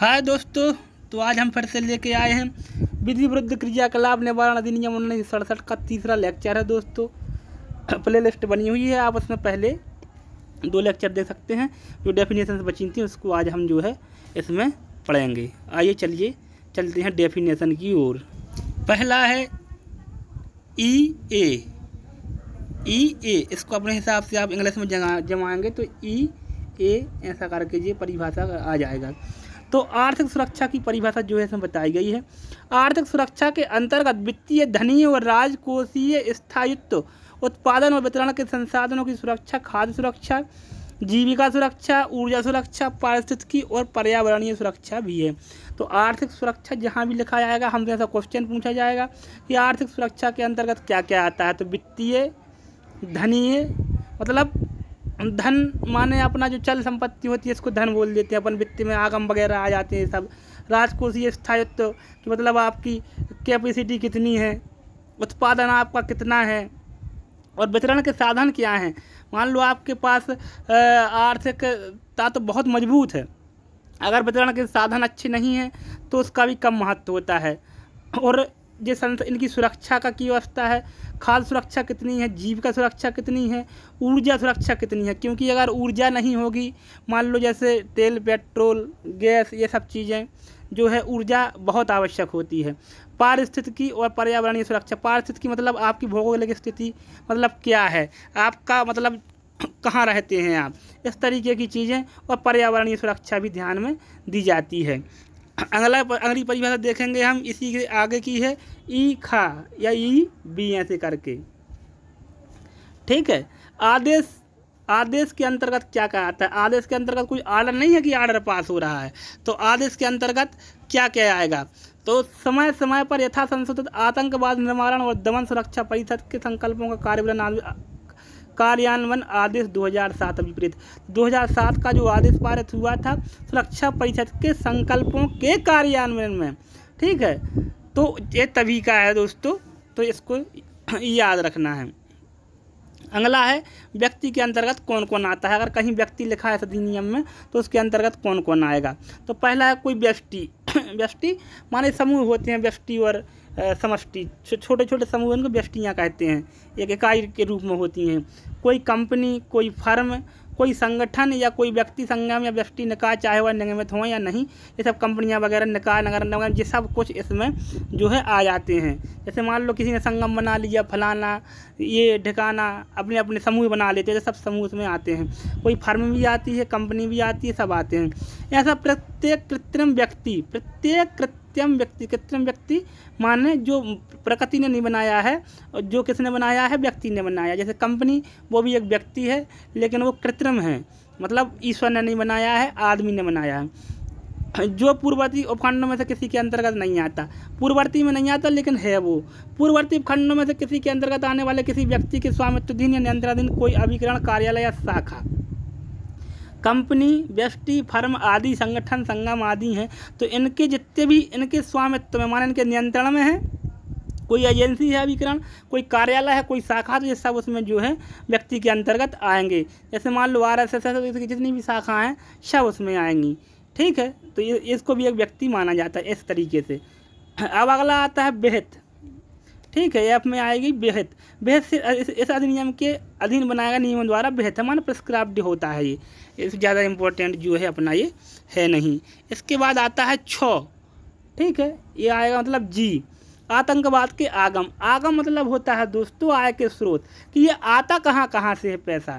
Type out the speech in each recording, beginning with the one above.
हाय दोस्तों तो आज हम फिर से लेके आए हैं विधि विरुद्ध क्रियाकलाप निवारण अधिनियम उन्नीस सड़सठ का तीसरा लेक्चर है दोस्तों प्ले लिस्ट बनी हुई है आप उसमें पहले दो लेक्चर दे सकते हैं जो डेफिनेशन बची थी उसको आज हम जो है इसमें पढ़ेंगे आइए चलिए चलते हैं डेफिनेशन की ओर पहला है ई ए ई ए इसको अपने हिसाब से आप इंग्लिश में जमा जमाएंगे तो ई e ए ऐसा करके ये परिभाषा आ जाएगा तो आर्थिक सुरक्षा की परिभाषा जो है इसमें बताई गई है आर्थिक सुरक्षा के अंतर्गत वित्तीय धनीय और राजकोषीय स्थायित्व उत्पादन और वितरण के संसाधनों की सुरक्षा खाद्य सुरक्षा जीविका सुरक्षा ऊर्जा सुरक्षा पारिस्थितिकी और पर्यावरणीय सुरक्षा भी है तो आर्थिक सुरक्षा जहाँ भी लिखा जाएगा हमसे ऐसा क्वेश्चन पूछा जाएगा कि आर्थिक सुरक्षा के अंतर्गत क्या क्या आता है तो वित्तीय धनीय मतलब धन माने अपना जो चल संपत्ति होती है इसको धन बोल देते हैं अपन वित्त में आगम वगैरह आ जाते हैं सब राजकोषीय स्थायित्व कि मतलब आपकी कैपेसिटी कितनी है उत्पादन आपका कितना है और वितरण के साधन क्या हैं मान लो आपके पास आर्थिकता तो बहुत मजबूत है अगर वितरण के साधन अच्छे नहीं हैं तो उसका भी कम महत्व होता है और ये संस्था इनकी सुरक्षा का की व्यवस्था है खाद्य सुरक्षा कितनी है जीविका सुरक्षा कितनी है ऊर्जा सुरक्षा कितनी है क्योंकि अगर ऊर्जा नहीं होगी मान लो जैसे तेल पेट्रोल गैस ये सब चीज़ें जो है ऊर्जा बहुत आवश्यक होती है पारिस्थितिकी और पर्यावरणीय सुरक्षा पारिस्थितिकी मतलब आपकी भौगोलिक स्थिति मतलब क्या है आपका मतलब कहाँ रहते हैं आप इस तरीके की चीज़ें और पर्यावरणीय सुरक्षा भी ध्यान में दी जाती है अगला अगली परिभाषा देखेंगे हम इसी के आगे की है ई खा या ई बी ऐसे करके ठीक है आदेश आदेश के अंतर्गत क्या कहा जाता है आदेश के अंतर्गत कोई आर्डर नहीं है कि आर्डर पास हो रहा है तो आदेश के अंतर्गत क्या क्या आएगा तो समय समय पर यथा संशोधित आतंकवाद निर्माण और दमन सुरक्षा परिषद के संकल्पों का कार्यबल कार्यान्वयन आदेश 2007 विपरीत 2007 का जो आदेश पारित हुआ था सुरक्षा परिषद के संकल्पों के कार्यान्वयन में ठीक है तो ये तभी का है दोस्तों तो इसको याद रखना है अगला है व्यक्ति के अंतर्गत कौन कौन आता है अगर कहीं व्यक्ति लिखा है अधिनियम में तो उसके अंतर्गत कौन कौन आएगा तो पहला है कोई व्यक्ति व्यष्टि माने समूह होते हैं व्यष्टि और समष्टि छोटे छोटे समूह इनको व्यष्टियाँ कहते हैं एक इकाई के रूप में होती हैं कोई कंपनी कोई फर्म कोई संगठन या कोई व्यक्ति संगम या व्यक्ति निकाय चाहे वह निगमित हों या नहीं ये सब कंपनियाँ वगैरह निकाय नगर निगम ये सब कुछ इसमें जो है आ जाते हैं जैसे मान लो किसी ने संगम बना लिया फलाना ये ठिकाना अपने अपने समूह बना लेते हैं सब समूह उसमें आते हैं कोई फर्म भी आती है कंपनी भी आती है सब आते हैं ऐसा प्रत्येक कृत्रिम व्यक्ति प्रत्येक कृत्रिम कृत्यम व्यक्ति कृत्रिम व्यक्ति माने जो प्रकृति ने नहीं बनाया है और जो किसने बनाया है व्यक्ति ने बनाया जैसे कंपनी वो भी एक व्यक्ति है लेकिन वो कृत्रिम है मतलब ईश्वर ने नहीं बनाया है आदमी ने बनाया है जो पूर्ववर्ती उपखंडों में से किसी के अंतर्गत नहीं आता पूर्ववर्ती में नहीं आता लेकिन है वो पूर्ववर्ती उपखंडों में से किसी के अंतर्गत आने वाले किसी व्यक्ति के स्वामित्वधीन या नियंत्रणाधीन कोई अभिकरण कार्यालय या शाखा कंपनी व्यक्ति फर्म आदि संगठन संगम आदि हैं तो इनके जितने भी इनके स्वामित्व में माने इनके नियंत्रण में हैं कोई एजेंसी है अभिकरण कोई कार्यालय है कोई शाखा तो ये सब उसमें जो है व्यक्ति के अंतर्गत आएंगे जैसे मान लो आर एस एस तो की जितनी भी शाखाएँ हैं सब उसमें आएंगी ठीक है तो ये इसको भी एक व्यक्ति माना जाता है इस तरीके से अब अगला आता है बेहत ठीक है ऐप में आएगी बेहद बेहद से इस अधिनियम के अधीन बनाएगा नियमों द्वारा मान प्रस्क्राइब्ड होता है ये इस ज़्यादा इम्पोर्टेंट जो है अपना ये है नहीं इसके बाद आता है छ ठीक है ये आएगा मतलब जी आतंकवाद के आगम आगम मतलब होता है दोस्तों आय के स्रोत कि ये आता कहाँ कहाँ से है पैसा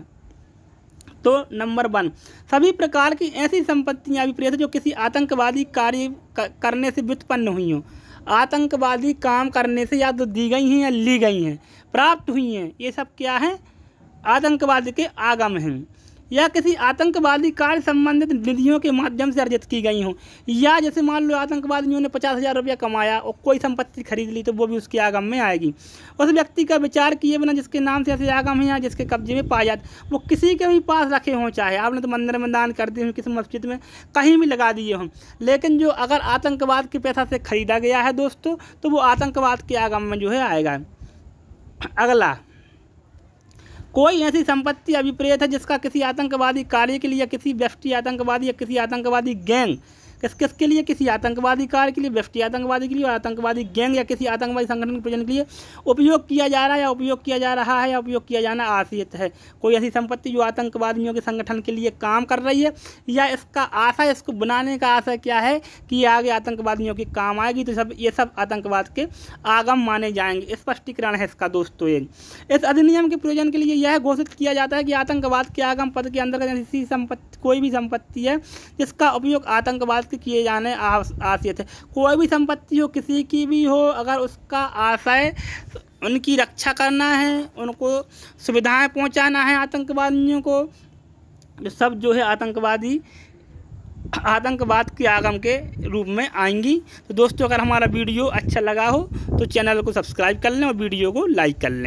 तो नंबर वन सभी प्रकार की ऐसी संपत्तियाँ अभिप्रेत जो किसी आतंकवादी कार्य करने से व्युत्पन्न हुई हों आतंकवादी काम करने से या तो दी गई हैं या ली गई हैं प्राप्त हुई हैं ये सब क्या है आतंकवाद के आगम हैं या किसी आतंकवादी कार्य संबंधित निधियों के माध्यम से अर्जित की गई हों या जैसे मान लो आतंकवादियों ने पचास हज़ार रुपया कमाया और कोई संपत्ति खरीद ली तो वो भी उसके आगम में आएगी उस व्यक्ति का विचार किए बिना जिसके नाम से ऐसे आगम है या जिसके कब्जे में पाया जाते वो किसी के भी पास रखे हों चाहे आपने तो मंदिर में दान कर दिए हों किसी मस्जिद में कहीं भी लगा दिए हों लेकिन जो अगर आतंकवाद के पैसा से खरीदा गया है दोस्तों तो वो आतंकवाद के आगम में जो है आएगा अगला कोई ऐसी संपत्ति अभिप्रेत है जिसका किसी आतंकवादी कार्य के लिए किसी व्यक्ति आतंकवादी या किसी आतंकवादी गैंग किस किस के लिए किसी आतंकवादी कार्य के लिए व्यक्ति आतंकवादी के लिए और आतंकवादी गैंग या किसी आतंकवादी संगठन के प्रयोजन के लिए उपयोग किया जा रहा है या उपयोग किया जा रहा है या उपयोग किया जाना आशियत है कोई ऐसी संपत्ति जो आतंकवादियों के संगठन के लिए काम कर रही है या इसका आशा इसको बनाने का आशा क्या है कि आगे आतंकवादियों के काम आएगी तो सब ये सब आतंकवाद के आगम माने जाएंगे स्पष्टीकरण है इसका दोस्तों एक इस अधिनियम के प्रयोजन के लिए यह घोषित किया जाता है कि आतंकवाद के आगम पद के अंतर्गत किसी संपत्ति कोई भी संपत्ति है जिसका उपयोग आतंकवाद नष्ट किए जाने आशियत है कोई भी संपत्ति हो किसी की भी हो अगर उसका आशय उनकी रक्षा करना है उनको सुविधाएं पहुंचाना है आतंकवादियों को जो तो सब जो है आतंकवादी आतंकवाद के आगम के रूप में आएंगी तो दोस्तों अगर हमारा वीडियो अच्छा लगा हो तो चैनल को सब्सक्राइब कर लें और वीडियो को लाइक कर लें